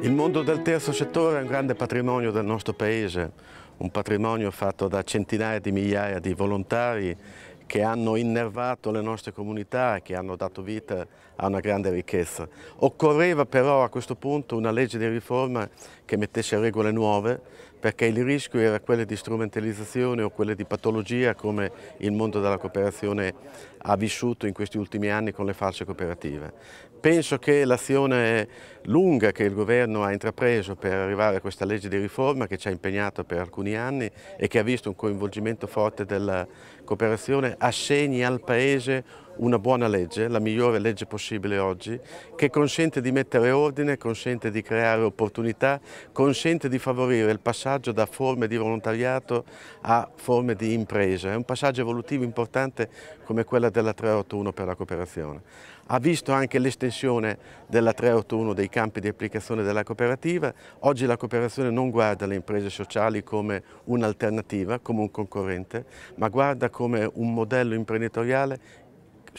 Il mondo del terzo settore è un grande patrimonio del nostro Paese, un patrimonio fatto da centinaia di migliaia di volontari che hanno innervato le nostre comunità e che hanno dato vita a una grande ricchezza. Occorreva però a questo punto una legge di riforma che mettesse regole nuove perché il rischio era quello di strumentalizzazione o quello di patologia come il mondo della cooperazione ha vissuto in questi ultimi anni con le false cooperative. Penso che l'azione lunga che il governo ha intrapreso per arrivare a questa legge di riforma che ci ha impegnato per alcuni anni e che ha visto un coinvolgimento forte della cooperazione assegni al Paese una buona legge, la migliore legge possibile oggi, che consente di mettere ordine, consente di creare opportunità, consente di favorire il passaggio da forme di volontariato a forme di impresa. È un passaggio evolutivo importante come quella della 381 per la cooperazione. Ha visto anche l'estensione della 381 dei campi di applicazione della cooperativa. Oggi la cooperazione non guarda le imprese sociali come un'alternativa, come un concorrente, ma guarda come un modello imprenditoriale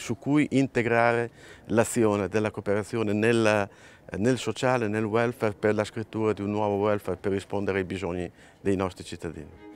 su cui integrare l'azione della cooperazione nella, nel sociale, nel welfare, per la scrittura di un nuovo welfare, per rispondere ai bisogni dei nostri cittadini.